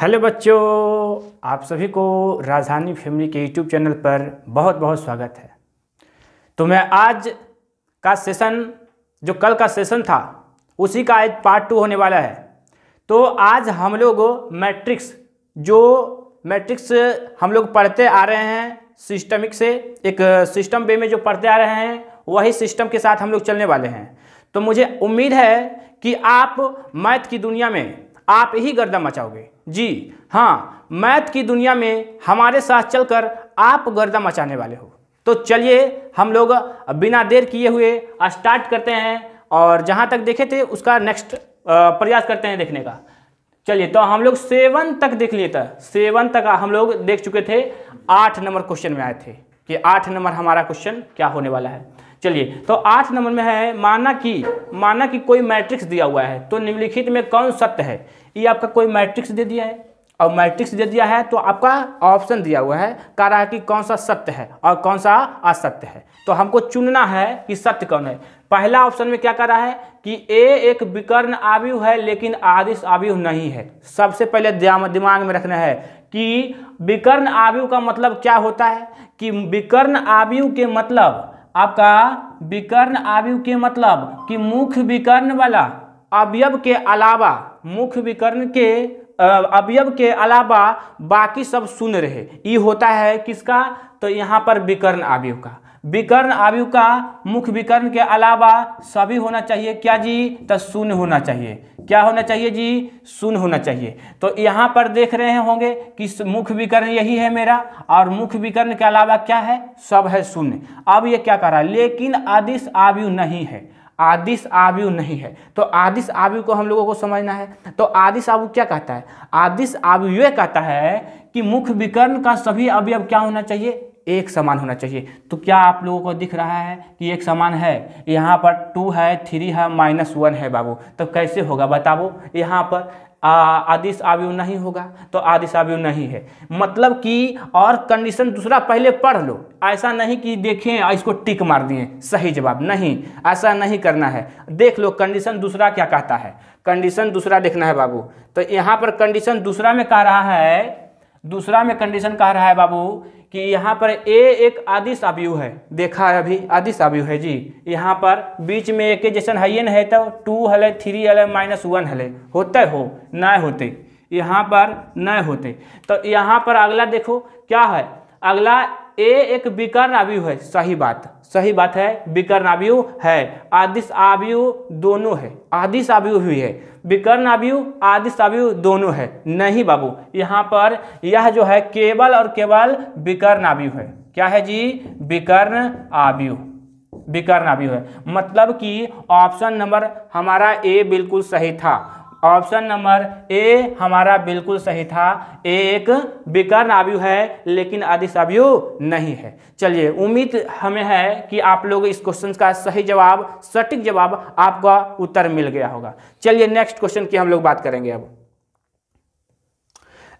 hello बच्चों आप सभी को राजधानी फैमिली के यूट्यूब चैनल पर बहुत बहुत स्वागत है तो मैं आज का सेशन जो कल का सेशन था उसी का आज पार्ट टू होने वाला है तो आज हम लोग मैट्रिक्स जो मैट्रिक्स हम लोग पढ़ते आ रहे हैं सिस्टमिक से एक सिस्टम वे में जो पढ़ते आ रहे हैं वही सिस्टम के साथ हम लोग चलने वाले हैं तो मुझे उम्मीद है कि आप मैथ की दुनिया में आप ही गर्दा मचाओगे जी हाँ मैथ की दुनिया में हमारे साथ चलकर आप गर्दा मचाने वाले हो तो चलिए हम लोग बिना देर किए हुए स्टार्ट करते हैं और जहाँ तक देखे थे उसका नेक्स्ट प्रयास करते हैं देखने का चलिए तो हम लोग सेवन तक देख लिए था सेवन तक हम लोग देख चुके थे आठ नंबर क्वेश्चन में आए थे कि आठ नंबर हमारा क्वेश्चन क्या होने वाला है चलिए तो आठ नंबर में है माना कि माना कि कोई मैट्रिक्स दिया हुआ है तो निम्नलिखित में कौन सत्य है ये आपका कोई मैट्रिक्स दे दिया है और मैट्रिक्स दे दिया है तो आपका ऑप्शन दिया हुआ है कह रहा है कि कौन सा सत्य है और कौन सा असत्य है तो हमको चुनना है कि सत्य कौन है पहला ऑप्शन में क्या कह रहा है कि ए एक विकर्ण आवयु है लेकिन आदिश आवयु नहीं है सबसे पहले दिमाग में रखना है कि विकर्ण आवयु का मतलब क्या होता है कि विकर्ण आवयु के मतलब आपका विकर्ण आवयु के मतलब कि मुख्य विकर्ण वाला अवयव के अलावा मुख्य विकर्ण के अवयव के अलावा बाकी सब शून्य रहे ये होता है किसका तो यहाँ पर विकर्ण आवयु का विकर्ण आयु का मुख्य विकर्ण के अलावा सभी होना चाहिए क्या जी तो शून्य होना चाहिए क्या होना चाहिए जी शून्य होना चाहिए तो यहाँ पर देख रहे होंगे कि मुख्य विकर्ण यही है मेरा और मुख्य विकर्ण के अलावा क्या है सब है शून्य अब ये क्या कर रहा है लेकिन आदिश आयु नहीं है आदिश आयु नहीं है तो आदिश आयु को हम लोगों को समझना है तो आदिश आयु क्या कहता है आदिश आयु ये कहता है कि मुख्य विकर्ण का सभी अवयव क्या होना चाहिए एक समान होना चाहिए तो क्या आप लोगों को दिख रहा है कि एक समान है यहाँ पर टू है थ्री है माइनस वन है बाबू तो कैसे होगा बताओ यहाँ पर आदिश आवयु नहीं होगा तो आदिश आवयु नहीं है मतलब कि और कंडीशन दूसरा पहले पढ़ लो ऐसा नहीं कि देखें इसको टिक मार दिए सही जवाब नहीं ऐसा नहीं करना है देख लो कंडीशन दूसरा क्या कहता है कंडीशन दूसरा देखना है बाबू तो यहाँ पर कंडीशन दूसरा में कह रहा है दूसरा में कंडीशन कह रहा है बाबू कि यहाँ पर ए एक आदिश आवयु है देखा है अभी आदिश आवयु है जी यहाँ पर बीच में एक जैसे है नहीं तो टू हल थ्री हल माइनस वन हल होते हो नहीं होते यहाँ पर न होते तो यहाँ पर अगला देखो क्या है अगला ए एक विकर्ण अवयु है सही बात सही बात है विकर्ण आवयु है आदिश आवयु दोनों है आदिश आवयु भी है विकर्ण आवयु आदिश आवयु दोनों है नहीं बाबू यहाँ पर यह जो है केवल और केवल विकर्ण आवयु है क्या है जी विकर्ण आवयु विकर्ण आवयु है मतलब कि ऑप्शन नंबर हमारा ए बिल्कुल सही था ऑप्शन नंबर ए हमारा बिल्कुल सही था ए एक विकर्ण आवयु है लेकिन अधिस आवयु नहीं है चलिए उम्मीद हमें है कि आप लोग इस क्वेश्चन का सही जवाब सटीक जवाब आपका उत्तर मिल गया होगा चलिए नेक्स्ट क्वेश्चन की हम लोग बात करेंगे अब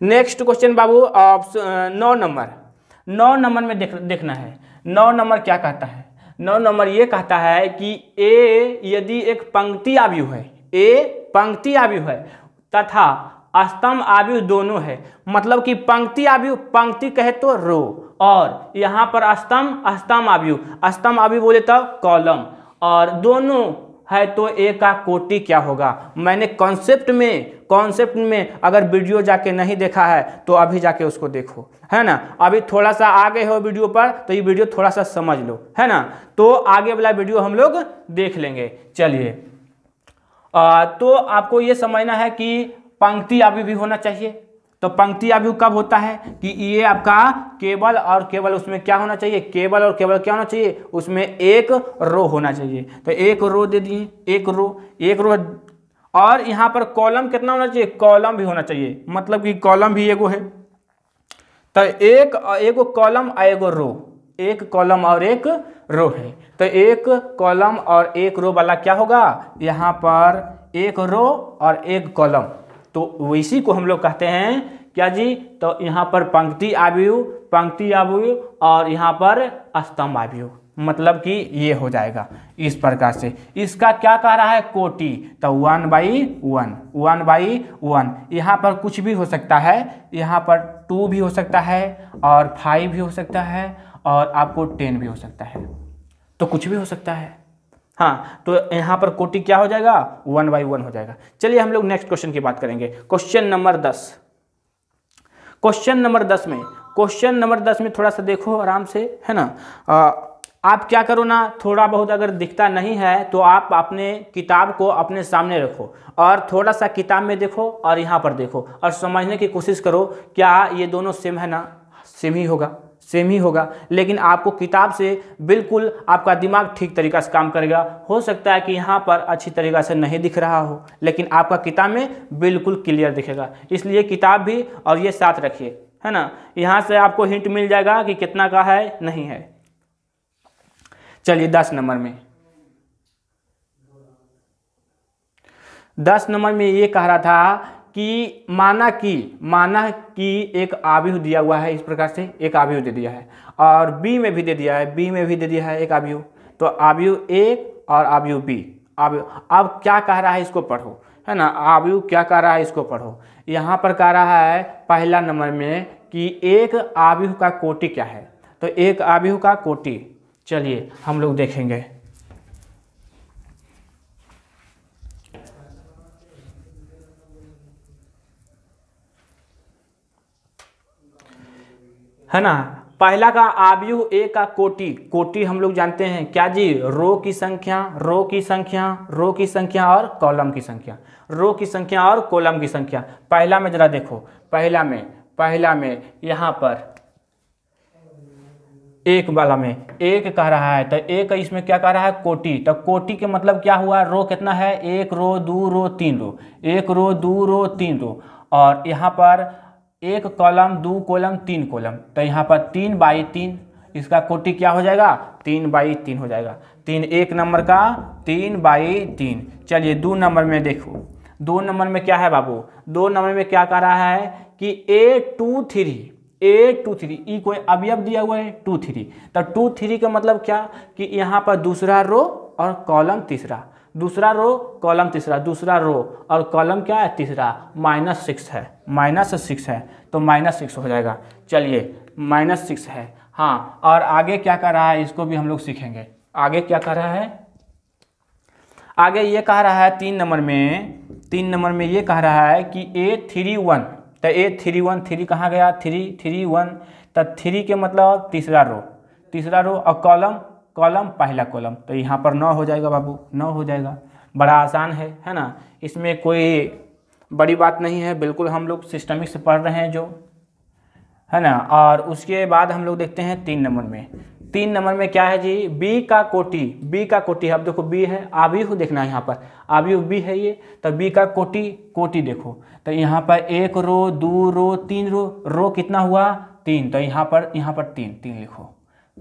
नेक्स्ट क्वेश्चन बाबू ऑप्शन नौ नंबर नौ नंबर में देख देखना है नौ नंबर क्या कहता है नौ नंबर ये कहता है कि ए यदि एक पंक्ति आवयु है ए पंक्ति आयु है तथा स्तंभ आयु दोनों है मतलब कि पंक्ति आयु पंक्ति कहे तो रो और यहाँ पर स्तंभ स्तंभ आयु स्तंभ आयु बोले तो कॉलम और दोनों है तो ए का कोटि क्या होगा मैंने कॉन्सेप्ट में कॉन्सेप्ट में अगर वीडियो जाके नहीं देखा है तो अभी जाके उसको देखो है ना अभी थोड़ा सा आगे हो वीडियो पर तो ये वीडियो थोड़ा सा समझ लो है ना तो आगे वाला वीडियो हम लोग देख लेंगे चलिए आ, तो आपको ये समझना है कि पंक्ति अभी भी होना चाहिए तो पंक्ति अभी कब होता है कि ये आपका केबल और केवल उसमें क्या होना चाहिए केबल और केवल क्या होना चाहिए उसमें एक रो होना चाहिए तो एक रो दे दिए एक रो एक रो और यहाँ पर कॉलम कितना होना चाहिए कॉलम भी होना चाहिए मतलब कि कॉलम भी एगो है तो एक एगो कॉलम एगो रो एक कॉलम और एक रो है तो एक कॉलम और एक रो वाला क्या होगा यहाँ पर एक रो और एक कॉलम तो इसी को हम लोग कहते हैं क्या जी तो यहाँ पर पंक्ति आवयु पंक्ति आवयु और यहाँ पर स्तंभ आवयु मतलब कि ये हो जाएगा इस प्रकार से इसका क्या कह रहा है कोटि तो one by one one by one यहाँ पर कुछ भी हो सकता है यहाँ पर टू भी हो सकता है और फाइव भी हो सकता है और आपको टेन भी हो सकता है तो कुछ भी हो सकता है हाँ तो यहाँ पर कोटि क्या हो जाएगा वन बाई वन हो जाएगा चलिए हम लोग नेक्स्ट क्वेश्चन की बात करेंगे क्वेश्चन नंबर दस क्वेश्चन नंबर दस में क्वेश्चन नंबर दस में थोड़ा सा देखो आराम से है ना आ, आप क्या करो ना थोड़ा बहुत अगर दिखता नहीं है तो आप अपने किताब को अपने सामने रखो और थोड़ा सा किताब में देखो और यहाँ पर देखो और समझने की कोशिश करो क्या ये दोनों सेम है ना सेम ही होगा सेम ही होगा लेकिन आपको किताब से बिल्कुल आपका दिमाग ठीक तरीका से काम करेगा हो सकता है कि यहाँ पर अच्छी तरीका से नहीं दिख रहा हो लेकिन आपका किताब में बिल्कुल क्लियर दिखेगा इसलिए किताब भी और ये साथ रखिए है ना यहाँ से आपको हिंट मिल जाएगा कि कितना का है नहीं है चलिए दस नंबर में दस नंबर में ये कह रहा था कि माना कि माना कि एक आव्यूह दिया हुआ है इस प्रकार से एक आव्यूह दे दिया है और बी में भी दे दिया है बी में भी दे दिया है एक आव्यूह तो आव्यूह एक और आव्यूह बी अब अब क्या कह रहा है इसको पढ़ो है ना आवयु क्या कह रहा है इसको पढ़ो यहाँ पर कह रहा है पहला नंबर में कि एक आव्यूह का कोटि क्या है तो एक आव्यूह का कोटि चलिए हम लोग देखेंगे है ना पहला का आव्यूह ए का कोटि कोटि हम लोग जानते हैं क्या जी रो की संख्या रो की संख्या रो की संख्या और कॉलम की संख्या रो की संख्या और कॉलम की संख्या पहला में जरा देखो पहला में पहला में यहाँ पर एक वाला में एक कह रहा है तो एक इसमें क्या कह रहा है कोटि तो कोटि के मतलब क्या हुआ रो कितना है एक रो दो रो तीन रो एक रो दो रो तीन रो और यहाँ पर एक कॉलम दो कॉलम तीन कॉलम तो यहाँ पर तीन बाई तीन इसका कोटि क्या हो जाएगा तीन बाई तीन हो जाएगा तीन एक नंबर का तीन बाई तीन चलिए दो नंबर में देखो दो नंबर में क्या है बाबू दो नंबर में क्या कह रहा है कि a two three a two three ई कोई अवयव दिया हुआ है टू थ्री तो टू थ्री का मतलब क्या कि यहाँ पर दूसरा रो और कॉलम तीसरा दूसरा रो कॉलम तीसरा दूसरा रो और कॉलम क्या है तीसरा माइनस सिक्स है माइनस सिक्स है तो माइनस सिक्स हो जाएगा चलिए माइनस सिक्स है हाँ और आगे क्या कर रहा है इसको भी हम लोग सीखेंगे आगे क्या कर रहा है आगे ये कह रहा है तीन नंबर में तीन नंबर में ये कह रहा है कि ए थ्री वन तो ए थ्री वन थ्री कहाँ गया थ्री थ्री वन तो थ्री के मतलब तीसरा रो तीसरा रो और कॉलम कॉलम पहला कॉलम तो यहाँ पर नौ हो जाएगा बाबू नौ हो जाएगा बड़ा आसान है है ना इसमें कोई बड़ी बात नहीं है बिल्कुल हम लोग सिस्टमिक से पढ़ रहे हैं जो है ना और उसके बाद हम लोग देखते हैं तीन नंबर में तीन नंबर में क्या है जी बी का कोटी बी का कोटी अब देखो बी है आव्यूह देखना है यहाँ पर अभी बी है ये तो बी का कोटी कोटी देखो तो यहाँ पर एक रो दो रो तीन रो रो कितना हुआ तीन तो यहाँ पर यहाँ पर तीन तीन लिखो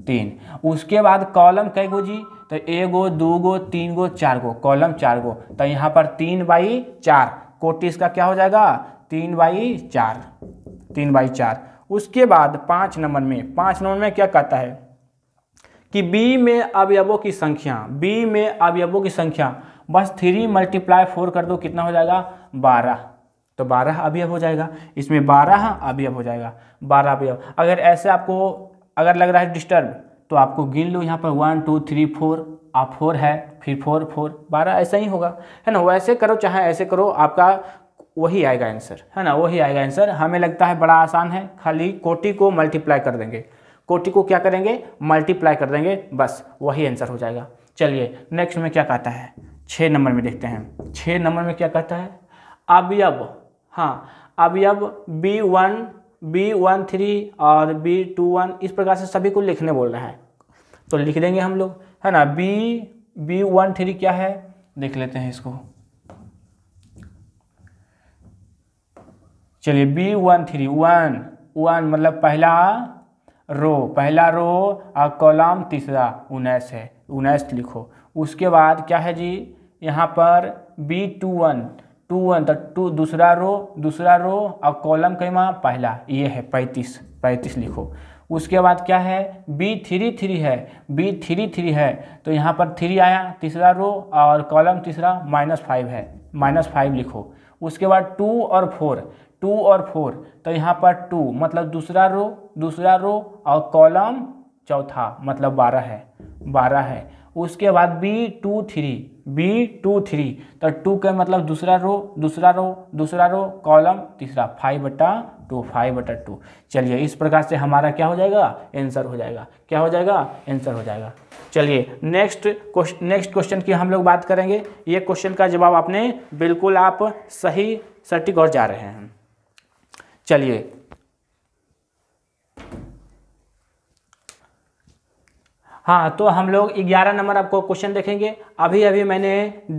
तीन उसके बाद कॉलम कै गो जी तो एगो दू गो तीन गो चार गो कॉलम चार गो तो यहाँ पर तीन बाई चार कोटि इसका क्या हो जाएगा तीन बाई चार तीन बाई चार उसके बाद पाँच नंबर में पाँच नंबर में क्या कहता है कि बी में अवयवों की संख्या बी में अवयवों की संख्या बस थ्री मल्टीप्लाई फोर कर दो कितना हो जाएगा बारह तो बारह अवयव हो जाएगा इसमें बारह अवयव हो जाएगा बारह अवयव अगर ऐसे आपको अगर लग रहा है डिस्टर्ब तो आपको गिन लो यहाँ पर वन टू थ्री फोर आप फोर है फिर फोर फोर बारह ऐसा ही होगा है ना वैसे करो चाहे ऐसे करो आपका वही आएगा आंसर है ना वही आएगा आंसर हमें लगता है बड़ा आसान है खाली कोटि को मल्टीप्लाई कर देंगे कोटि को क्या करेंगे मल्टीप्लाई कर देंगे बस वही आंसर हो जाएगा चलिए नेक्स्ट में क्या कहता है छः नंबर में देखते हैं छः नंबर में क्या कहता है अब हाँ अब b one b one three और बी टू वन इस प्रकार से सभी को लिखने बोल रहा है तो लिख देंगे हम लोग है ना बी बी वन थ्री क्या है देख लेते हैं इसको चलिए b one three one one मतलब पहला रो पहला रो और कॉलम तीसरा उन्नीस है उन्नीस लिखो उसके बाद क्या है जी यहाँ पर b two one two one तो टू दूसरा रो दूसरा रो और कॉलम कैमा पहला ये है पैंतीस पैंतीस लिखो उसके बाद क्या है बी थ्री थ्री है बी थ्री थ्री है तो यहाँ पर थ्री आया तीसरा रो और कॉलम तीसरा माइनस फाइव है माइनस फाइव लिखो उसके बाद टू और फोर टू और फोर तो यहाँ पर टू मतलब दूसरा रो दूसरा रो और कॉलम चौथा मतलब बारह है बारह है उसके बाद b two three b two three तो टू का मतलब दूसरा रो दूसरा रो दूसरा रो कॉलम तीसरा फाइव बटा टू फाइव बटा टू चलिए इस प्रकार से हमारा क्या हो जाएगा आंसर हो जाएगा क्या हो जाएगा आंसर हो जाएगा चलिए नेक्स्ट क्वेश्चन नेक्स्ट क्वेश्चन की हम लोग बात करेंगे ये क्वेश्चन का जवाब आपने बिल्कुल आप सही सटीक और जा रहे हैं चलिए हाँ तो हम लोग ग्यारह नंबर आपको क्वेश्चन देखेंगे अभी अभी मैंने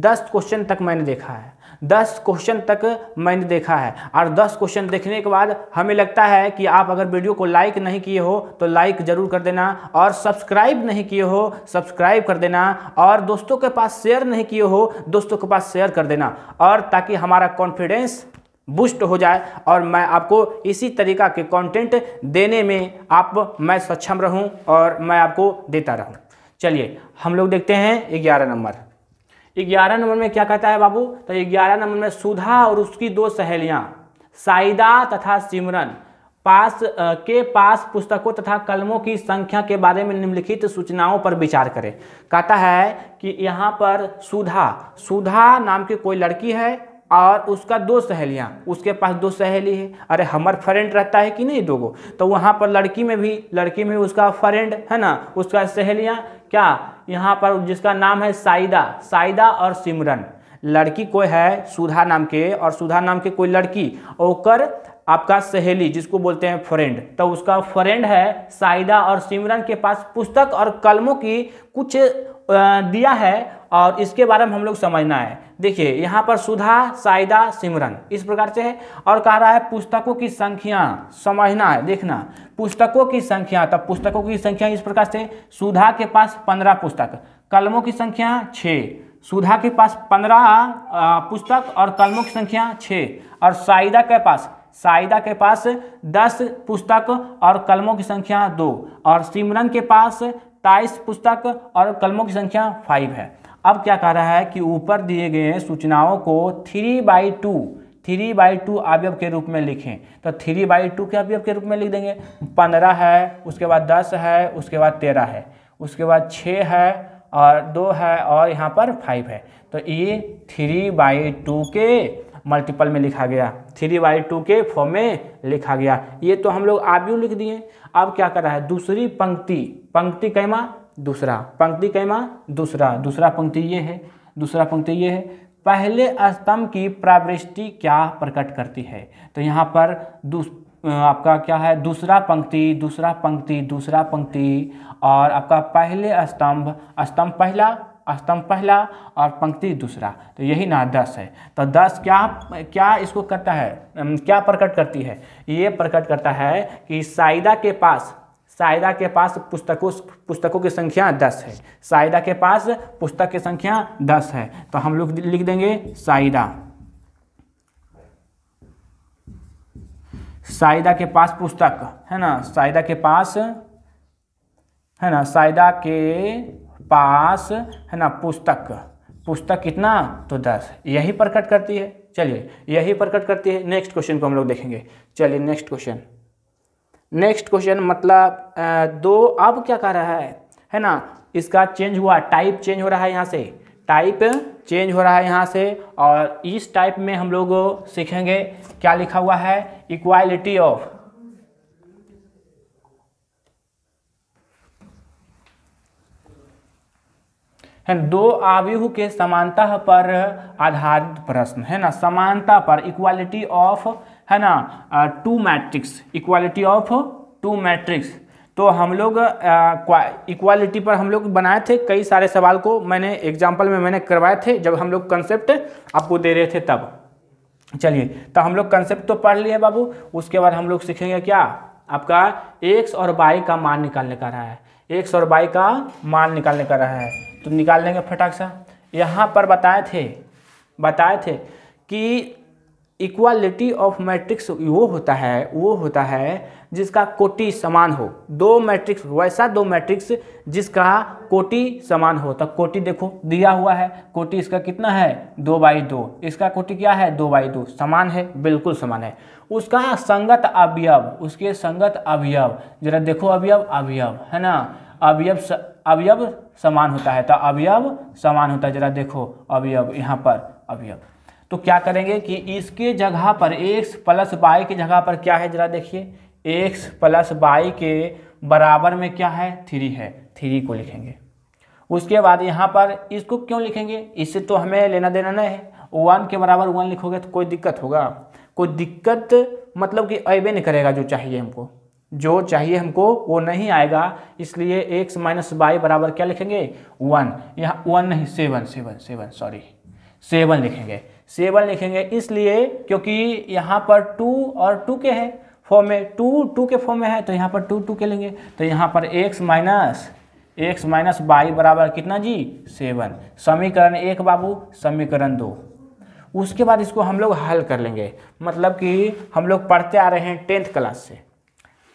दस क्वेश्चन तक मैंने देखा है दस क्वेश्चन तक मैंने देखा है और दस क्वेश्चन देखने के बाद हमें लगता है कि आप अगर वीडियो को लाइक नहीं किए हो तो लाइक ज़रूर कर देना और सब्सक्राइब नहीं किए हो सब्सक्राइब कर देना और दोस्तों के पास शेयर नहीं किए हो दोस्तों के पास शेयर कर देना और ताकि हमारा कॉन्फिडेंस बूस्ट हो जाए और मैं आपको इसी तरीका के कंटेंट देने में आप मैं सक्षम रहूं और मैं आपको देता रहूं चलिए हम लोग देखते हैं ग्यारह नंबर ग्यारह नंबर में क्या कहता है बाबू तो ग्यारह नंबर में सुधा और उसकी दो सहेलियां साइदा तथा सिमरन पास के पास पुस्तकों तथा कलमों की संख्या के बारे में निम्नलिखित सूचनाओं पर विचार करें कहता है कि यहाँ पर सुधा सुधा नाम की कोई लड़की है और उसका दो सहेलियाँ उसके पास दो सहेली है अरे हमार फ्रेंड रहता है कि नहीं दो तो वहाँ पर लड़की में भी लड़की में उसका फ्रेंड है ना उसका सहेलियाँ क्या यहाँ पर जिसका नाम है साइदा साइदा और सिमरन लड़की कोई है सुधा नाम के और सुधा नाम के कोई लड़की ओकर आपका सहेली जिसको बोलते हैं फ्रेंड तो उसका फ्रेंड है साइदा और सिमरन के पास पुस्तक और कलमों की कुछ दिया है और इसके बारे में हम लोग समझना है देखिए यहाँ पर सुधा साइदा सिमरन इस प्रकार से है और कह रहा है पुस्तकों की संख्या समझना है देखना पुस्तकों की संख्या तब पुस्तकों की संख्या इस प्रकार से सुधा के पास पंद्रह पुस्तक कलमों की संख्या छः सुधा के पास पंद्रह पुस्तक और कलमों की संख्या छः और साइदा के पास साइदा के पास दस पुस्तक और कलमों की संख्या दो और सिमरन के पास ताइस पुस्तक और कलमों की संख्या फाइव है अब क्या कह रहा है कि ऊपर दिए गए सूचनाओं को three by two three by two अवयव के रूप में लिखें तो थ्री बाई टू के अवयव के रूप में लिख देंगे पंद्रह है उसके बाद दस है उसके बाद तेरह है उसके बाद छः है और दो है और यहाँ पर फाइव है तो ये थ्री बाई टू के मल्टीपल में लिखा गया थ्री बाई टू के फॉर्म में लिखा गया ये तो हम लोग आव्यू लिख दिए अब क्या कर रहा है दूसरी पंक्ति पंक्ति कैमा दूसरा पंक्ति कैमा दूसरा दूसरा पंक्ति ये है दूसरा पंक्ति ये है पहले स्तंभ की प्रावृष्टि क्या प्रकट करती है तो यहाँ पर दूस आपका क्या है दूसरा पंक्ति दूसरा पंक्ति दूसरा पंक्ति और आपका पहले स्तंभ स्तंभ पहला स्तंभ पहला और पंक्ति दूसरा तो यही ना दस है तो दस क्या क्या इसको करता है क्या प्रकट करती है ये प्रकट करता है कि साइदा के पास सायदा के पास पुस्तकों पुस्तकों की संख्या दस है सायदा के पास पुस्तक की संख्या दस है तो हम लोग लिख देंगे सायदा सायदा के पास पुस्तक है ना सायदा के पास है ना सायदा के पास है ना पुस्तक पुस्तक कितना तो दस यही प्रकट करती है चलिए यही प्रकट करती है नेक्स्ट क्वेश्चन को हम लोग देखेंगे चलिए नेक्स्ट क्वेश्चन नेक्स्ट क्वेश्चन मतलब दो अब क्या कर रहा है है ना इसका चेंज हुआ टाइप चेंज हो रहा है यहाँ से टाइप चेंज हो रहा है यहाँ से और इस टाइप में हम लोग सीखेंगे क्या लिखा हुआ है इक्वालिटी ऑफ है दो आवयु के समानता पर आधारित प्रश्न है ना समानता पर इक्वालिटी ऑफ है ना two matrix equality of two matrix तो हम लोग इक्वालिटी पर हम लोग बनाए थे कई सारे सवाल को मैंने एग्जाम्पल में मैंने करवाए थे जब हम लोग कंसेप्ट आपको दे रहे थे तब चलिए तो हम लोग कंसेप्ट तो पढ़ लिए बाबू उसके बाद हम लोग सीखेंगे क्या आपका एक्स और बाई का मान निकालने का रहा है एक्स और बाई का मान निकालने का रहा है तो निकाल लेंगे फटाक सा यहाँ पर बताए थे बताए थे कि इक्वालिटी ऑफ मैट्रिक्स वो होता है वो होता है जिसका कोटि समान हो दो मैट्रिक्स वैसा दो मैट्रिक्स जिसका कोटि समान हो तो कोटि देखो दिया हुआ है कोटि इसका कितना है दो बाई दो इसका कोटि क्या है दो बाई दो समान है बिल्कुल समान है उसका संगत अवयव उसके संगत अवयव जरा देखो अवयव अवयव है ना अवयव अवयव समान होता है तो अवयव समान होता है जरा देखो अवयव यहाँ पर अवयव तो क्या करेंगे कि इसके जगह पर एक्स प्लस वाई की जगह पर क्या है जरा देखिए एक्स प्लस वाई के बराबर में क्या है थ्री है थ्री को लिखेंगे उसके बाद यहाँ पर इसको क्यों लिखेंगे इससे तो हमें लेना देना नहीं है वन के बराबर वन लिखोगे तो कोई दिक्कत होगा कोई दिक्कत मतलब कि अवे नहीं करेगा जो चाहिए हमको जो चाहिए हमको वो नहीं आएगा इसलिए एक्स माइनस वाई बराबर क्या लिखेंगे वन यहाँ वन नहीं seven seven seven sorry seven लिखेंगे सेवन लिखेंगे इसलिए क्योंकि यहाँ पर टू और टू के है फॉर्म में टू टू के फॉर्म में है तो यहाँ पर टू टू के लेंगे तो यहाँ पर x minus x minus y बराबर कितना जी सेवन समीकरण एक बाबू समीकरण दो उसके बाद इसको हम लोग हल कर लेंगे मतलब कि हम लोग पढ़ते आ रहे हैं टेंथ क्लास से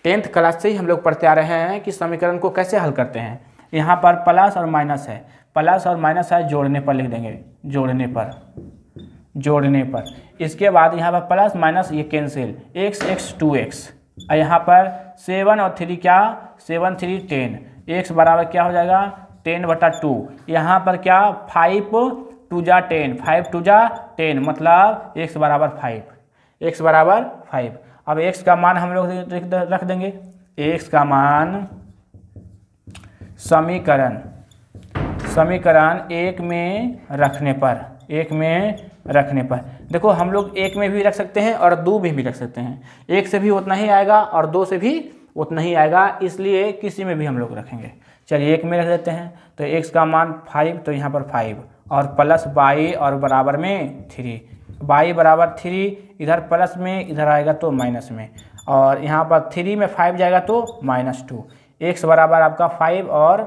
टेंथ क्लास से ही हम लोग पढ़ते आ रहे हैं कि समीकरण को कैसे हल करते हैं यहाँ पर प्लस और माइनस है प्लस और माइनस है जोड़ने पर लिख देंगे जोड़ने पर जोड़ने पर इसके बाद यहाँ पर प्लस माइनस ये cancel x x two x और यहाँ पर सेवन और थ्री क्या सेवन थ्री टेन एक्स बराबर क्या हो जाएगा टेन बटा टू यहाँ पर क्या फाइव टू जा टेन फाइव टू जा टेन मतलब एक्स बराबर फाइव एक्स बराबर फाइव अब एक्स का मान हम लोग रख देंगे एक्स का मान समीकरण समीकरण एक में रखने पर एक में रखने पर देखो हम लोग एक में भी रख सकते हैं और दो में भी रख सकते हैं एक से भी उतना ही आएगा और दो से भी उतना ही आएगा इसलिए किसी में भी हम लोग रखेंगे चलिए एक में रख देते हैं तो एक्स का मान फाइव तो यहाँ पर फाइव और प्लस बाई और बराबर में थ्री बाई बराबर थ्री इधर प्लस में इधर आएगा तो माइनस में और यहाँ पर थ्री में फाइव जाएगा तो माइनस टू एक्स बराबर आपका फाइव और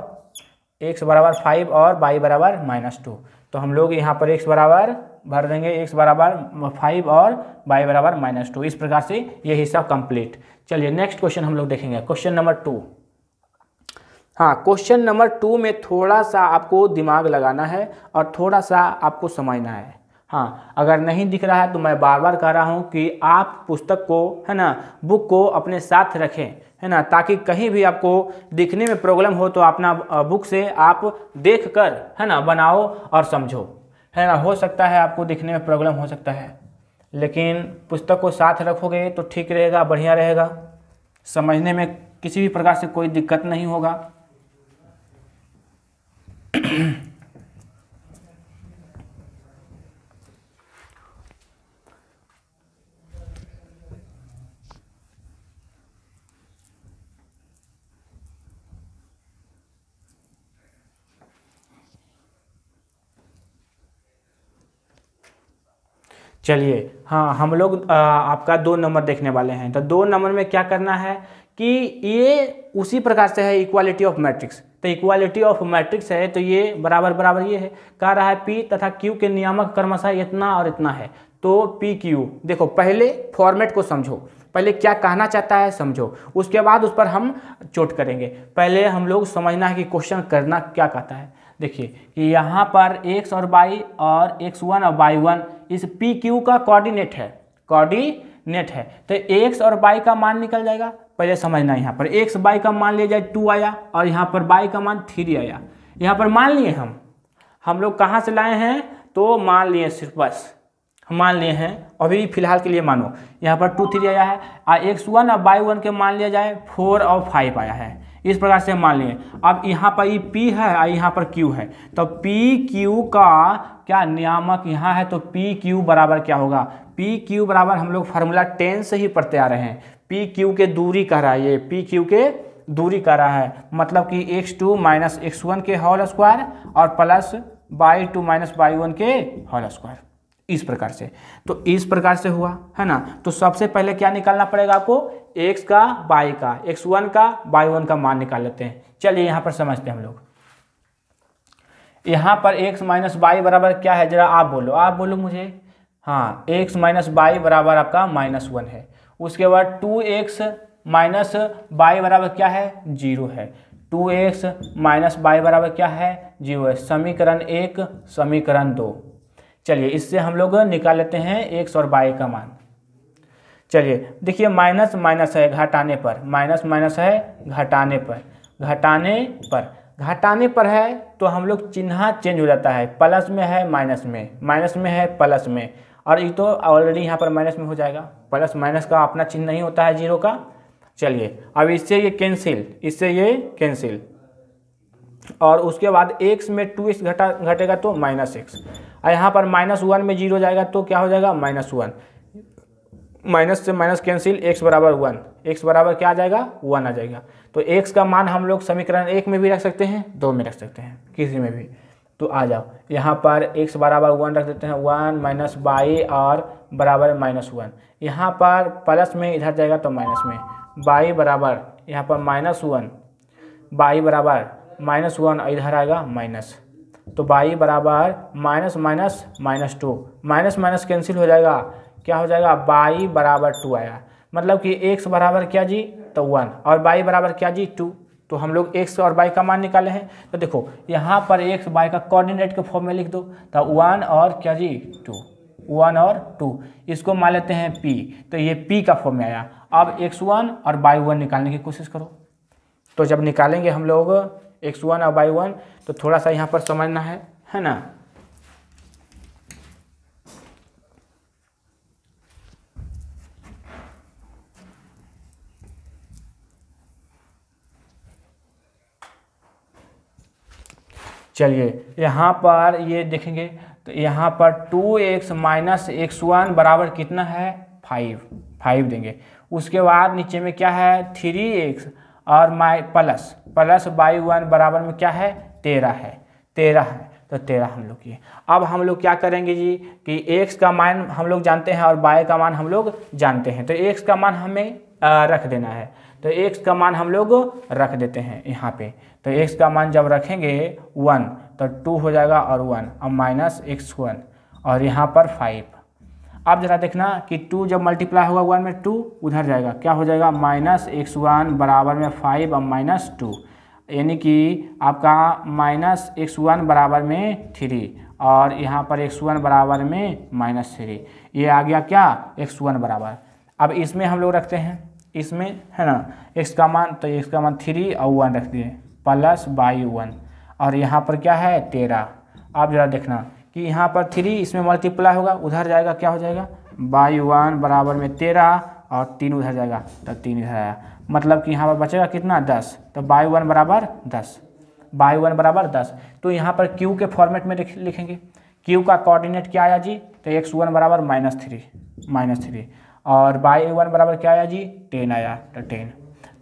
एक्स बराबर फाइव और बाई बराबर माइनस टू तो हम लोग यहाँ पर एक्स बराबर भर देंगे एक्स बराबर फाइव और वाई बराबर माइनस टू इस प्रकार से ये हिस्सा कंप्लीट चलिए नेक्स्ट क्वेश्चन हम लोग देखेंगे क्वेश्चन नंबर टू हाँ क्वेश्चन नंबर टू में थोड़ा सा आपको दिमाग लगाना है और थोड़ा सा आपको समझना है हाँ अगर नहीं दिख रहा है तो मैं बार बार कह रहा हूँ कि आप पुस्तक को है ना बुक को अपने साथ रखें है ना ताकि कहीं भी आपको दिखने में प्रॉब्लम हो तो अपना बुक से आप देख कर है ना बनाओ और समझो है ना हो सकता है आपको दिखने में प्रॉब्लम हो सकता है लेकिन पुस्तक को साथ रखोगे तो ठीक रहेगा बढ़िया रहेगा समझने में किसी भी प्रकार से कोई दिक्कत नहीं होगा चलिए हाँ हम लोग आपका दो नंबर देखने वाले हैं तो दो नंबर में क्या करना है कि ये उसी प्रकार से है इक्वालिटी ऑफ मैट्रिक्स तो इक्वालिटी ऑफ मैट्रिक्स है तो ये बराबर बराबर ये है कह रहा है पी तथा क्यू के नियामक क्रमशः इतना और इतना है तो पी क्यू देखो पहले फॉर्मेट को समझो पहले क्या कहना चाहता है समझो उसके बाद उस पर हम चोट करेंगे पहले हम लोग समझना है कि क्वेश्चन करना क्या कहता है देखिए कि यहाँ पर एक्स और बाई और एक्स वन और बाई वन इस पी क्यू का कोऑर्डिनेट है कोऑर्डिनेट है तो एक्स और बाई का मान निकल जाएगा पहले समझना यहाँ पर एक्स बाई का मान लिया जाए टू आया और यहाँ पर बाई का मान थ्री आया यहाँ पर मान लिए हम हम लोग कहाँ से लाए हैं तो मान लिए सिर्फ बस मान लिए हैं अभी फिलहाल के लिए मानो यहाँ पर टू थ्री आया है और एक्स वन और बाई वन के मान लिया जाए फोर और फाइव आया है इस प्रकार से मान लिए अब यहाँ पर ये पी है और यहाँ पर क्यू है तो पी क्यू का क्या नियामक यहाँ है तो पी क्यू बराबर क्या होगा पी क्यू बराबर हम लोग फार्मूला टेन से ही पढ़ते आ रहे हैं पी क्यू के दूरी कह रहा है ये पी क्यू के दूरी कह रहा है मतलब कि x two minus x one के होल स्क्वायर और plus y two minus y one के होल स्क्वायर इस प्रकार से तो इस प्रकार से हुआ है ना तो सबसे पहले क्या निकालना पड़ेगा आपको एक्स का बाई का एक्स वन का बाई वन का मान निकाल लेते हैं चलिए यहाँ पर समझते हैं हम लोग यहाँ पर एक्स माइनस बाई बराबर क्या है जरा आप बोलो आप बोलो मुझे हाँ एक्स माइनस बाई बराबर आपका माइनस वन है उसके बाद टू एक्स माइनस बाई बराबर क्या है जीरो है टू एक्स माइनस बाई बराबर क्या है जीरो है समीकरण एक समीकरण दो चलिए इससे हम लोग निकाल लेते हैं एक्स और बाई का मान चलिए देखिए माइनस माइनस है घटाने पर माइनस माइनस है घटाने पर घटाने पर घटाने पर है तो हम लोग चिन्ह चेंज हो जाता है प्लस में है माइनस में माइनस में है प्लस में और ये तो ऑलरेडी यहाँ पर माइनस में हो जाएगा प्लस माइनस का अपना चिन्ह नहीं होता है जीरो का चलिए अब इससे ये कैंसिल इससे ये कैंसिल और उसके बाद एक्स में टू एक्स घटा घटेगा तो माइनस एक्स और यहाँ पर माइनस वन में जीरो जाएगा तो क्या हो जाएगा माइनस वन माइनस से माइनस कैंसिल एक्स बराबर वन एक्स बराबर क्या आ जाएगा वन आ जाएगा तो एक्स का मान हम लोग समीकरण एक में भी रख सकते हैं दो में रख सकते हैं किसी में भी तो आ जाओ यहाँ पर एक्स बराबर वन रख देते हैं वन माइनस बाई और बराबर माइनस वन यहाँ पर प्लस में इधर जाएगा तो माइनस में बाई बराबर यहाँ पर माइनस वन बाई बराबर माइनस वन इधर आएगा माइनस तो बाई बराबर minus minus minus two minus minus cancel हो जाएगा क्या हो जाएगा बाई बराबर टू आया मतलब कि एक्स बराबर क्या जी तो वन और बाई बराबर क्या जी टू तो हम लोग एक्स और बाई का मान निकाले हैं तो देखो यहाँ पर एक्स बाई का कोऑर्डिनेट के फॉर्म में लिख दो तो वन और क्या जी टू वन और टू इसको मान लेते हैं पी तो ये पी का फॉर्म में आया अब एक्स वन और बाई वन निकालने की कोशिश करो तो जब निकालेंगे हम लोग एक्स वन और बाई वन तो थोड़ा सा यहाँ पर समझना है है ना चलिए यहाँ पर ये देखेंगे तो यहाँ पर two x minus x one बराबर कितना है फाइव फाइव देंगे उसके बाद नीचे में क्या है थ्री एक्स और माइ प्लस प्लस बाई वन बराबर में क्या है तेरह है तेरह है तो तेरह हम लोग की अब हम लोग क्या करेंगे जी कि एक्स का मान हम लोग जानते हैं और बाई का मान हम लोग जानते हैं तो एक्स का मान हमें रख देना है तो एक्स का मान हम लोग रख देते हैं यहाँ पे तो एक्स का मान जब रखेंगे वन तो टू हो जाएगा और वन और माइनस एक्स वन और यहाँ पर फाइव अब जरा देखना कि टू जब मल्टीप्लाई होगा वन में टू उधर जाएगा क्या हो जाएगा माइनस एक्स वन बराबर में फाइव और माइनस टू यानी कि आपका माइनस एक्स वन बराबर में थ्री और यहाँ पर एक्स वन बराबर में माइनस थ्री ये आ गया क्या एक्स वन बराबर अब इसमें हम लोग रखते हैं इसमें है ना एक्स का मान तो एक्स का मान थ्री और वन रख दिए प्लस बाई वन और यहाँ पर क्या है तेरह आप ज़रा देखना कि यहाँ पर थ्री इसमें मल्टीप्लाई होगा उधर जाएगा क्या हो जाएगा बाई वन बराबर में तेरह और तीन उधर जाएगा तो तीन इधर आया मतलब कि यहाँ पर बचेगा कितना दस तो बाई वन बराबर दस बाई वन बराबर दस तो यहाँ पर क्यू के फॉर्मेट में लिखेंगे क्यू का कोऑर्डिनेट क्या आया जी तो एक्स वन बराबर माइनस थ्री माइनस थ्री और बाई वन बराबर क्या आया जी टेन आया तो टेन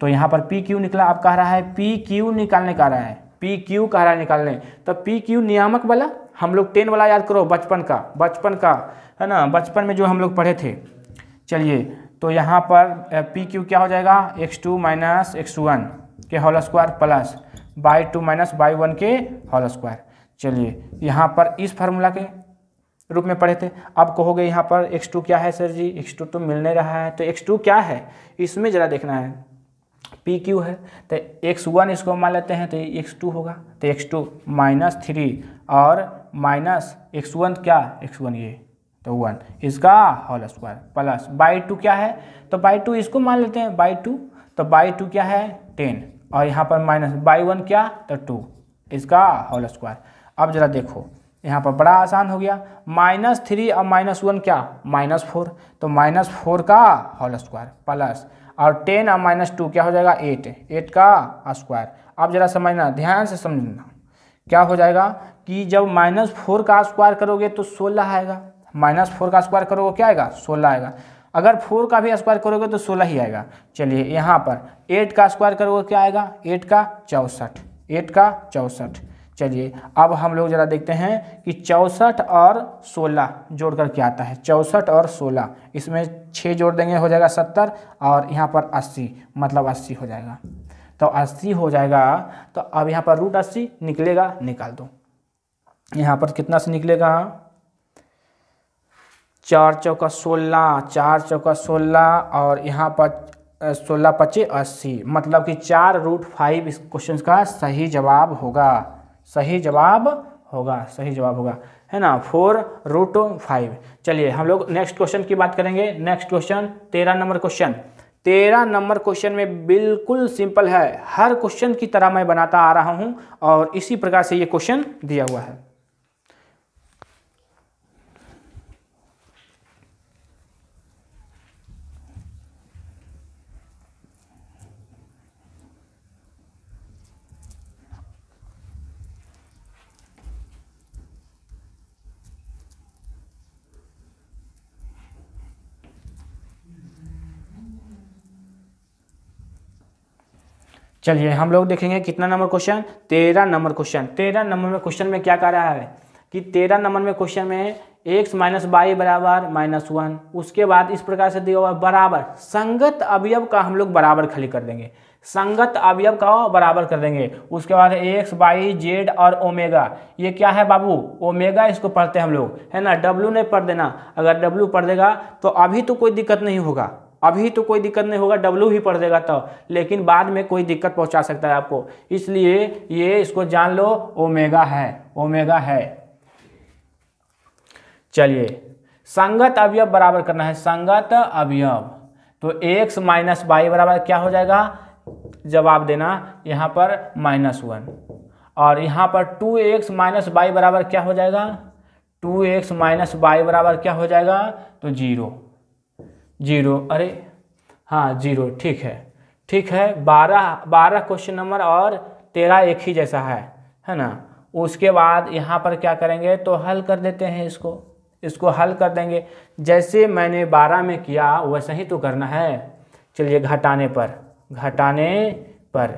तो यहाँ पर पी क्यू निकला आप कह रहा है पी क्यू निकालने का रहा है पी क्यू कह रहा है निकालने तो पी क्यू नियामक वाला हम लोग टेन वाला याद करो बचपन का बचपन का है ना बचपन में जो हम लोग पढ़े थे चलिए तो यहाँ पर पी क्यू क्या हो जाएगा x two minus x one के whole square plus y two minus y one के होल स्क्वायर चलिए यहाँ पर इस फार्मूला के रूप में पढ़े थे आप कहोगे यहाँ पर x2 क्या है सर जी x2 तो मिल नहीं रहा है तो x2 क्या है इसमें ज़रा देखना है पी क्यू है तो एक्स वन इसको मान लेते हैं तो एक्स टू होगा तो एक्स टू माइनस थ्री और माइनस एक्स वन क्या एक्स वन ये तो वन इसका whole square plus y two क्या है तो बाई टू इसको मान लेते हैं बाई टू तो बाई टू क्या है टेन और यहाँ पर माइनस बाई वन क्या तो टू इसका होल स्क्वायर अब जरा देखो यहाँ पर बड़ा आसान हो गया माइनस थ्री और माइनस वन क्या माइनस फोर तो माइनस फोर का होल स्क्वायर प्लस और टेन और माइनस टू क्या हो जाएगा एट एट का स्क्वायर अब जरा समझना ध्यान से समझना क्या हो जाएगा कि जब माइनस फोर का स्क्वायर करोगे तो सोलह आएगा माइनस फोर का स्क्वायर करोगे क्या आएगा सोलह आएगा अगर फोर का भी स्क्वायर करोगे तो सोलह ही आएगा चलिए यहाँ पर एट का स्क्वायर करोगे क्या आएगा एट का चौंसठ एट का चौंसठ चलिए अब हम लोग ज़रा देखते हैं कि चौंसठ और सोलह जोड़ कर क्या आता है चौंसठ और सोलह इसमें छः जोड़ देंगे हो जाएगा सत्तर और यहाँ पर अस्सी मतलब अस्सी हो जाएगा तो अस्सी हो जाएगा तो अब यहाँ पर रूट अस्सी निकलेगा निकाल दो यहाँ पर कितना से निकलेगा चार चौका सोलह चार चौका सोलह और यहाँ पर सोलह पच्चीस अस्सी मतलब कि चार रूट फाइव इस क्वेश्चन का सही जवाब होगा सही जवाब होगा सही जवाब होगा है ना फोर रूट फाइव चलिए हम लोग नेक्स्ट क्वेश्चन की बात करेंगे नेक्स्ट क्वेश्चन तेरह नंबर क्वेश्चन तेरह नंबर क्वेश्चन में बिल्कुल सिंपल है हर क्वेश्चन की तरह मैं बनाता आ रहा हूँ और इसी प्रकार से ये क्वेश्चन दिया हुआ है चलिए हम लोग देखेंगे कितना नंबर क्वेश्चन तेरह नंबर क्वेश्चन तेरह नंबर में क्वेश्चन में क्या कह रहा है कि तेरह नंबर में क्वेश्चन में एक्स माइनस बाई बराबर माइनस वन उसके बाद इस प्रकार से दिया हुआ बराबर संगत अवयव का हम लोग बराबर खाली कर देंगे संगत अवयव का बराबर कर देंगे उसके बाद एक्स बाई जेड और ओमेगा ये क्या है बाबू ओमेगा इसको पढ़ते हैं हम लोग है ना डब्लू नहीं पढ़ देना अगर डब्लू पढ़ देगा तो अभी तो कोई दिक्कत नहीं होगा अभी तो कोई दिक्कत नहीं होगा डब्लू ही पढ़ देगा तब तो, लेकिन बाद में कोई दिक्कत पहुंचा सकता है आपको इसलिए ये इसको जान लो ओमेगा है ओमेगा है चलिए संगत अवयव बराबर करना है संगत अवयव तो एक्स माइनस वाई बराबर क्या हो जाएगा जवाब देना यहाँ पर माइनस वन और यहाँ पर टू एक्स माइनस वाई बराबर क्या हो जाएगा टू एक्स माइनस वाई बराबर क्या हो जाएगा तो जीरो जीरो अरे हाँ जीरो ठीक है ठीक है बारह बारह क्वेश्चन नंबर और तेरह एक ही जैसा है है ना उसके बाद यहाँ पर क्या करेंगे तो हल कर देते हैं इसको इसको हल कर देंगे जैसे मैंने बारह में किया वैसे ही तो करना है चलिए घटाने पर घटाने पर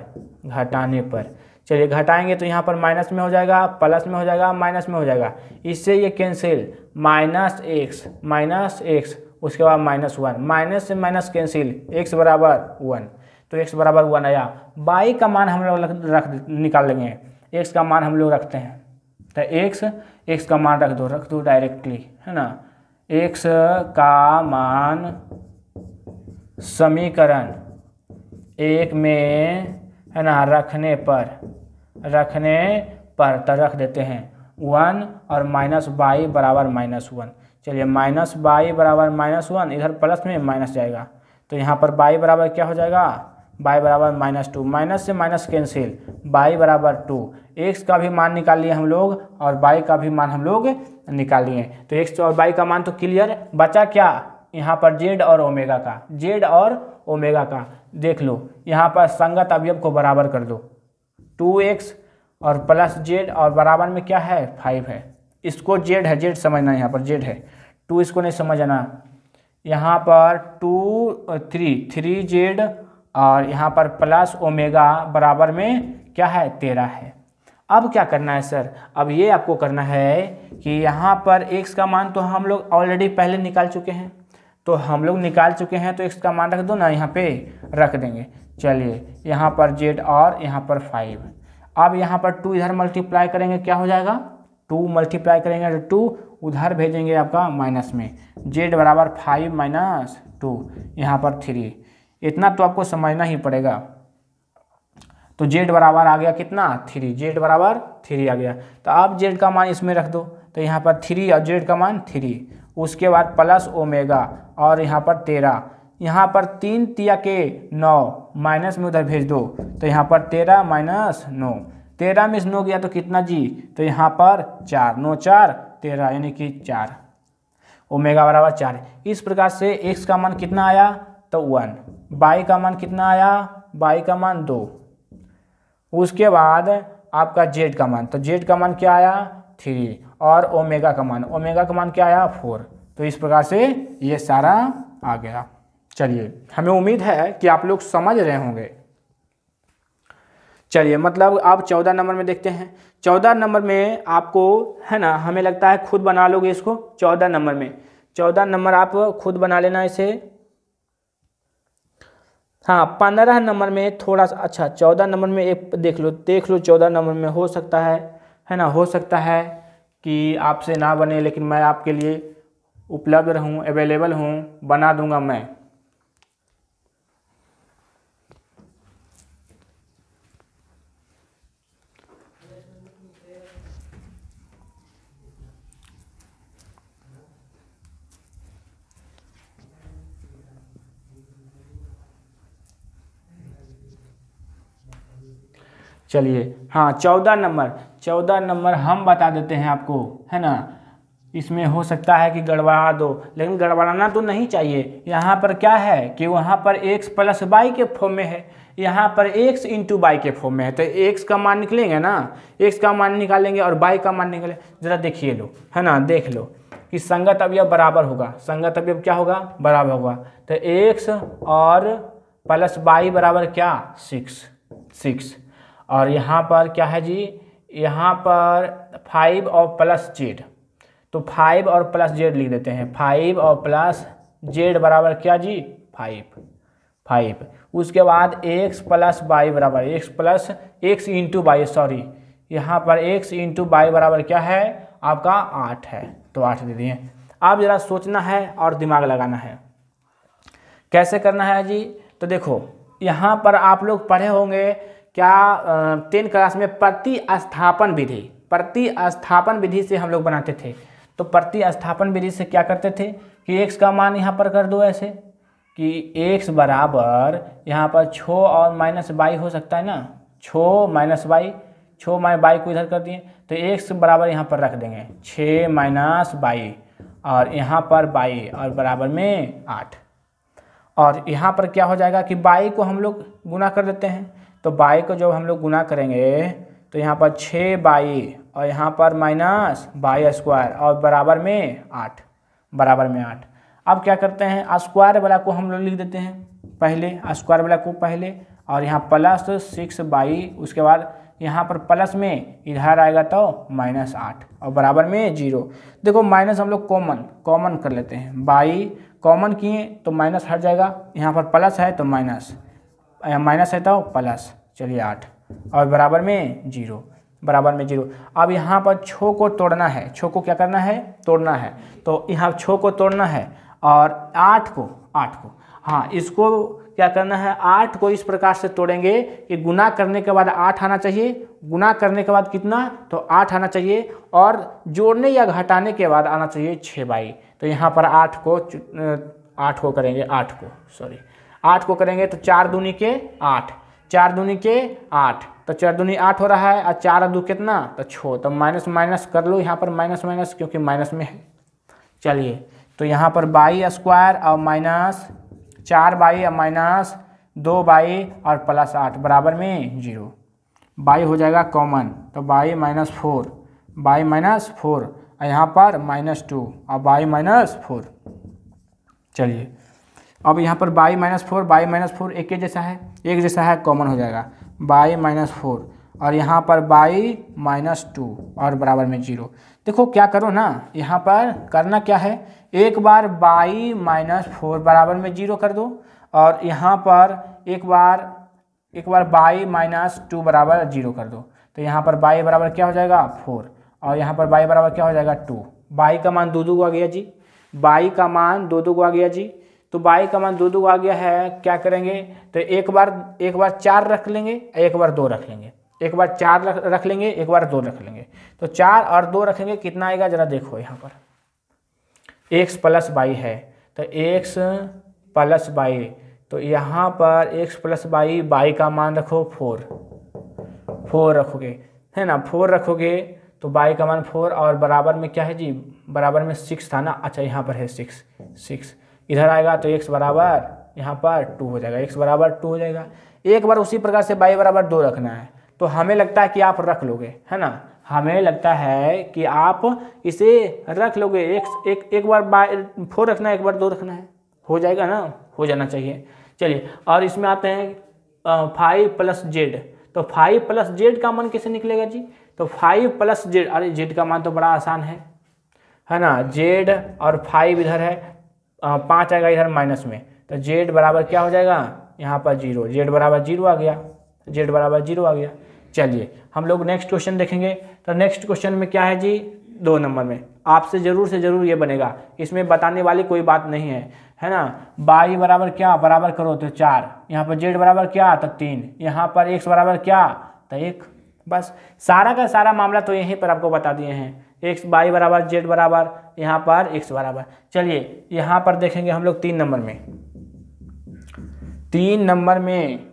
घटाने पर चलिए घटाएंगे तो यहाँ पर माइनस में हो जाएगा प्लस में हो जाएगा माइनस में हो जाएगा इससे ये cancel minus x minus x उसके बाद माइनस वन माइनस से माइनस कैंसिल एक्स बराबर वन तो एक्स बराबर वन आया बाई का मान हम लोग रख निकाल लेंगे एक्स का मान हम लोग रखते हैं तो एक्स एक्स का मान रख दो रख दो डायरेक्टली है ना एक्स का मान समीकरण एक में है ना रखने पर रखने पर तो रख देते हैं वन और माइनस बाई बराबर माइनस वन चलिए माइनस बाई बराबर माइनस वन इधर प्लस में माइनस जाएगा तो यहाँ पर बाई बराबर क्या हो जाएगा बाई बराबर माइनस टू माइनस से माइनस कैंसिल बाई बराबर टू एक्स का भी मान निकाल लिए हम लोग और बाई का भी मान हम लोग निकाल लिए तो एक्स और बाई का मान तो क्लियर बचा क्या यहाँ पर जेड और ओमेगा का जेड और ओमेगा का देख लो यहाँ पर संगत अवयव को बराबर कर दो टू एक्स और प्लस जेड और बराबर में क्या है फाइव है इसको जेड है जेड समझना यहाँ पर जेड है टू इसको नहीं समझना यहाँ पर टू थ्री थ्री जेड और यहाँ पर प्लस ओमेगा बराबर में क्या है तेरह है अब क्या करना है सर अब ये आपको करना है कि यहाँ पर एक्स का मान तो हम लोग ऑलरेडी पहले निकाल चुके हैं तो हम लोग निकाल चुके हैं तो एक्स का मान रख दो ना यहाँ पे रख देंगे चलिए यहाँ पर जेड और यहाँ पर फाइव अब यहाँ पर टू इधर मल्टीप्लाई करेंगे क्या हो जाएगा टू मल्टीप्लाई करेंगे तो टू उधर भेजेंगे आपका माइनस में जेड बराबर फाइव माइनस टू यहाँ पर थ्री इतना तो आपको समझना ही पड़ेगा तो जेड बराबर आ गया कितना थ्री जेड बराबर थ्री आ गया तो आप जेड का मान इसमें रख दो तो यहाँ पर थ्री और जेड का मान थ्री उसके बाद प्लस ओमेगा और यहाँ पर तेरह यहाँ पर तीन तिया के नौ माइनस में उधर भेज दो तो यहाँ पर तेरह माइनस नौ तेरह में से नौ गया तो कितना जी तो यहाँ पर चार नौ चार तेरह यानी कि चार ओमेगा बराबर चार इस प्रकार से एक्स का मान कितना आया तो वन बाई का मान कितना आया बाई का मान दो उसके बाद आपका जेड का मान तो जेड का मान क्या आया थ्री और ओमेगा का मान ओमेगा का मान क्या आया फोर तो इस प्रकार से ये सारा आ गया चलिए हमें उम्मीद है कि आप लोग समझ रहे होंगे चलिए मतलब आप चौदह नंबर में देखते हैं चौदह नंबर में आपको है ना हमें लगता है खुद बना लोगे इसको चौदह नंबर में चौदह नंबर आप खुद बना लेना इसे हाँ पंद्रह नंबर में थोड़ा सा अच्छा चौदह नंबर में एक देख लो देख लो चौदह नंबर में हो सकता है है ना हो सकता है कि आपसे ना बने लेकिन मैं आपके लिए उपलब्ध रहूँ अवेलेबल हूँ बना दूंगा मैं चलिए हाँ चौदह नंबर चौदह नंबर हम बता देते हैं आपको है ना इसमें हो सकता है कि गड़बड़ा दो लेकिन गड़बड़ाना तो नहीं चाहिए यहाँ पर क्या है कि वहाँ पर x प्लस वाई के फॉर्म में है यहाँ पर एक्स इंटू वाई के फॉर्म में है तो एक्स का मान निकलेंगे ना x का मान निकालेंगे और बाई का मान निकालेंगे ज़रा देखिए लो है ना देख लो कि संगत अवयव बराबर होगा संगत अवयव क्या होगा बराबर होगा तो एक्स और प्लस बाई बराबर क्या सिक्स सिक्स और यहाँ पर क्या है जी यहाँ पर फाइव तो और प्लस जेड तो फाइव और प्लस जेड लिख देते हैं फाइव और प्लस जेड बराबर क्या जी फाइव फाइव उसके बाद एक्स प्लस वाई बराबर x plus x into y sorry यहाँ पर एक्स इंटू बाई बराबर क्या है आपका आठ है तो आठ दे दिए आप ज़रा सोचना है और दिमाग लगाना है कैसे करना है जी तो देखो यहाँ पर आप लोग पढ़े होंगे क्या टेन क्लास में प्रतिस्थापन विधि प्रतिस्थापन विधि से हम लोग बनाते थे तो प्रतिस्थापन विधि से क्या करते थे कि एक्स का मान यहाँ पर कर दो ऐसे कि एक्स बराबर यहाँ पर छः और माइनस बाई हो सकता है ना छः माइनस बाई छः माइनस बाई को इधर कर दिए तो एक्स बराबर यहाँ पर रख देंगे छः माइनस बाई और यहाँ पर बाई और बराबर में आठ और यहाँ पर क्या हो जाएगा कि बाई को हम लोग गुना कर देते हैं तो बाई को जब हम लोग गुना करेंगे तो यहाँ पर छः बाई और यहाँ पर माइनस बाई स्क्वायर और बराबर में आठ बराबर में आठ अब क्या करते हैं स्क्वायर वाला को हम लोग लिख देते हैं पहले स्क्वायर वाला को पहले और यहाँ प्लस सिक्स बाई उसके बाद यहाँ पर प्लस में इधर आएगा तो माइनस आठ और बराबर में जीरो देखो माइनस हम लोग कॉमन कॉमन कर लेते हैं बाई कॉमन किए तो माइनस हट जाएगा यहाँ पर प्लस है तो माइनस माइनस रहता हो प्लस चलिए आठ और बराबर में जीरो बराबर में जीरो अब यहाँ पर छो को तोड़ना है छो को क्या करना है तोड़ना है तो यहाँ छो को तोड़ना है और आठ को आठ को हाँ इसको क्या करना है आठ को इस प्रकार से तोड़ेंगे कि गुना करने के बाद आठ आना चाहिए गुना करने के बाद कितना तो आठ आना चाहिए और जोड़ने या घटाने के बाद आना चाहिए छः बाई तो यहाँ पर आठ को आठ को करेंगे आठ को सॉरी आठ को करेंगे तो चार दूनी के आठ चार दूनी के आठ तो चार दूनी आठ हो रहा है और चार दू कितना तो छः तो माइनस माइनस कर लो यहाँ पर माइनस माइनस क्योंकि माइनस में है चलिए तो यहाँ पर बाई स्क्वायर और माइनस चार बाई और माइनस दो बाई और प्लस आठ बराबर में जीरो बाई हो जाएगा कॉमन तो y minus four y minus four और यहाँ पर माइनस टू और बाई माइनस फोर चलिए अब यहाँ पर y minus four y minus four एक के जैसा है एक जैसा है कॉमन हो जाएगा बाई माइनस फोर और यहाँ पर बाई माइनस टू और बराबर में जीरो देखो क्या करो ना यहाँ पर करना क्या है एक बार बाई माइनस फोर बराबर में जीरो कर दो और यहाँ पर एक बार एक बार बाई माइनस टू बराबर जीरो कर दो तो यहाँ पर बाई बराबर क्या हो जाएगा फोर और यहाँ पर बाई बराबर क्या हो जाएगा टू बाई का मान दो दो को आ गया जी बाई का मान दो दो को आ गया जी तो बाई का मान दो दो आ गया है क्या करेंगे तो एक बार एक बार चार रख लेंगे एक बार दो रख लेंगे एक बार चार रख लेंगे एक बार दो रख लेंगे तो चार और दो रखेंगे कितना आएगा ज़रा देखो यहाँ पर एक्स प्लस बाई है तो एक्स प्लस बाई तो यहाँ पर एक्स प्लस बाई बाई का मान रखो फोर फोर रखोगे है ना फोर रखोगे तो बाई का मान फोर और बराबर में क्या है जी बराबर में सिक्स था ना अच्छा यहाँ पर है सिक्स सिक्स इधर आएगा तो एक्स बराबर यहाँ पर टू हो जाएगा एक्स बराबर टू हो जाएगा एक बार उसी प्रकार से बाई बराबर दो रखना है तो हमें लगता है कि आप रख लोगे है ना हमें लगता है कि आप इसे रख लोगे एक एक एक बार बाई फोर रखना है एक बार दो रखना है हो जाएगा ना हो जाना चाहिए चलिए और इसमें आते हैं फाइव प्लस जेड तो फाइव प्लस जेड का मान कैसे निकलेगा जी तो फाइव प्लस जेड अरे जेड का मान तो बड़ा आसान है है ना जेड और फाइव इधर है हाँ, पाँच आएगा इधर माइनस में तो जेड बराबर क्या हो जाएगा यहाँ पर जीरो जेड बराबर जीरो आ गया तो जेड बराबर जीरो आ गया चलिए हम लोग नेक्स्ट क्वेश्चन देखेंगे तो नेक्स्ट क्वेश्चन में क्या है जी दो नंबर में आपसे ज़रूर से ज़रूर ये बनेगा इसमें बताने वाली कोई बात नहीं है है ना बाई बराबर क्या बराबर करो तो चार यहाँ पर जेड बराबर क्या तो तीन यहाँ पर एक्स बराबर क्या तो एक बस सारा का सारा मामला तो यहीं पर आपको बता दिए हैं एक्स वाई बराबर जेड बराबर यहाँ पर एक्स बराबर चलिए यहाँ पर देखेंगे हम लोग तीन नंबर में तीन नंबर में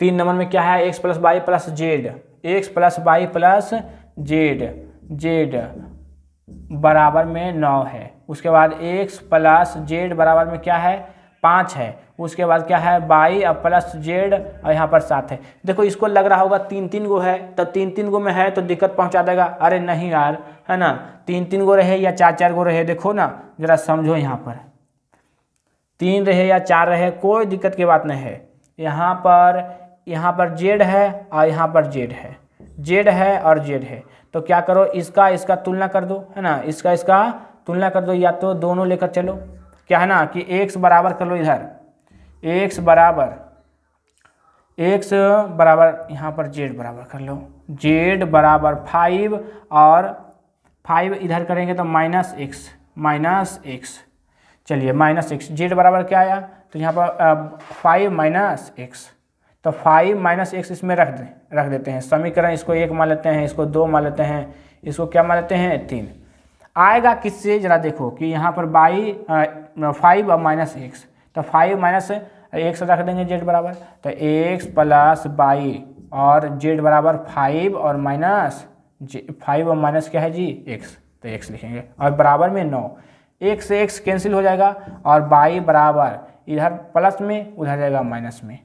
तीन नंबर में क्या है x plus y plus z x plus y plus z z बराबर में नौ है उसके बाद एक्स प्लस जेड बराबर में क्या है पाँच है उसके बाद क्या है बाई और प्लस जेड और यहाँ पर सात है देखो इसको लग रहा होगा तीन तीन गो है तो तीन तीन गो में है तो दिक्कत पहुँचा देगा अरे नहीं यार है ना तीन तीन गो रहे या चार चार गो रहे देखो ना ज़रा समझो यहाँ पर तीन रहे या चार रहे कोई दिक्कत की बात नहीं है यहाँ पर यहाँ पर जेड है और यहाँ पर जेड है जेड है और जेड है तो क्या करो इसका इसका तुलना कर दो है ना इसका इसका तुलना कर दो या तो दोनों लेकर चलो क्या है ना कि एक बराबर कर लो इधर एक्स बराबर एक्स बराबर यहाँ पर जेड बराबर कर लो जेड बराबर फाइव और फाइव इधर करेंगे तो माइनस एक्स माइनस एक्स चलिए माइनस एक्स जेड बराबर क्या आया तो यहाँ पर फाइव माइनस एक्स तो फाइव माइनस एक्स इसमें रख दें रख देते हैं समीकरण इसको एक मान लेते हैं इसको दो मान लेते हैं इसको क्या मान लेते हैं तीन आएगा किससे ज़रा देखो कि यहाँ पर बाई फाइव और माइनस एक्स तो फाइव माइनस एक्स रख देंगे जेड बराबर तो एक्स प्लस बाई और जेड बराबर फाइव और माइनस जे फाइव और माइनस क्या है जी एक्स तो एक्स लिखेंगे और बराबर में नौ एक से एक्स कैंसिल हो जाएगा और बाई बराबर इधर प्लस में उधर जाएगा माइनस में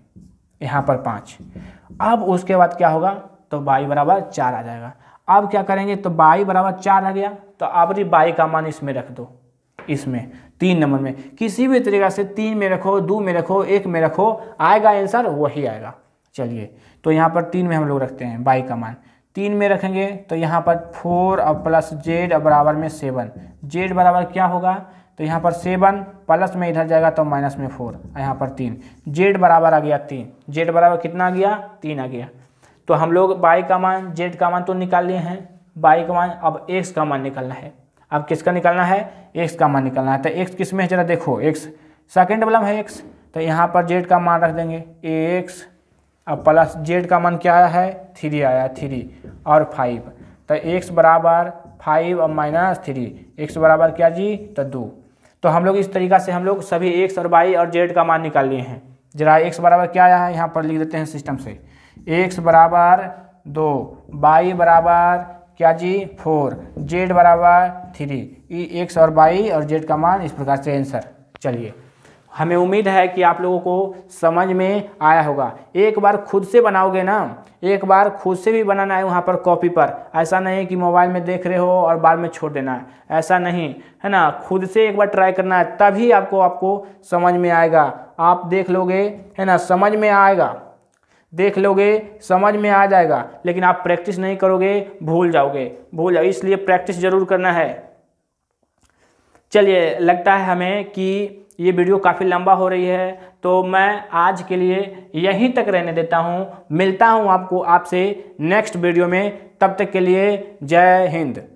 यहाँ पर पाँच अब उसके बाद क्या होगा तो बाई बराबर चार आ जाएगा अब क्या करेंगे तो बाई बराबर चार आ गया तो आबरी बाई का मान इसमें रख दो इसमें तीन नंबर में किसी भी तरीका से तीन में रखो दो में रखो एक में रखो आएगा आंसर वही आएगा चलिए तो यहाँ पर तीन में हम लोग रखते हैं बाई का मान तीन में रखेंगे तो यहाँ पर फोर और प्लस जेड बराबर में सेवन जेड बराबर क्या होगा तो यहाँ पर सेवन प्लस में इधर जाएगा तो माइनस में फोर यहाँ पर तीन जेड बराबर आ गया तीन जेड बराबर कितना आ गया तीन आ गया तो हम लोग बाई का मान जेड का मान तो निकाल लिए हैं बाई का मान अब एक्स का मान निकालना है अब किसका निकालना है एक्स का मान निकालना है तो एक्स किस में है जरा देखो एक्स सेकेंड वाला है एक्स तो यहाँ पर जेड का मान रख देंगे एक्स अब प्लस जेड का मान क्या आया है थ्री आया थ्री और फाइव तो एक्स बराबर फाइव और माइनस थ्री एक्स बराबर क्या जी तो दो तो हम लोग इस तरीका से हम लोग सभी एक्स और बाई और जेड का मान निकाल लिए हैं जरा एक्स बराबर क्या आया है यहाँ पर लिख देते हैं सिस्टम से एक्स बराबर दो बाई बराबर क्या जी फोर जेड बराबर थ्री ई एक्स और बाई और जेड का मान इस प्रकार से आंसर चलिए हमें उम्मीद है कि आप लोगों को समझ में आया होगा एक बार खुद से बनाओगे ना एक बार खुद से भी बनाना है वहाँ पर कॉपी पर ऐसा नहीं कि मोबाइल में देख रहे हो और बाद में छोड़ देना है ऐसा नहीं है ना खुद से एक बार ट्राई करना है तभी आपको आपको समझ में आएगा आप देख लोगे है ना समझ में आएगा देख लोगे समझ में आ जाएगा लेकिन आप प्रैक्टिस नहीं करोगे भूल जाओगे भूल जाओ इसलिए प्रैक्टिस जरूर करना है चलिए लगता है हमें कि ये वीडियो काफ़ी लंबा हो रही है तो मैं आज के लिए यहीं तक रहने देता हूँ मिलता हूँ आपको आपसे नेक्स्ट वीडियो में तब तक के लिए जय हिंद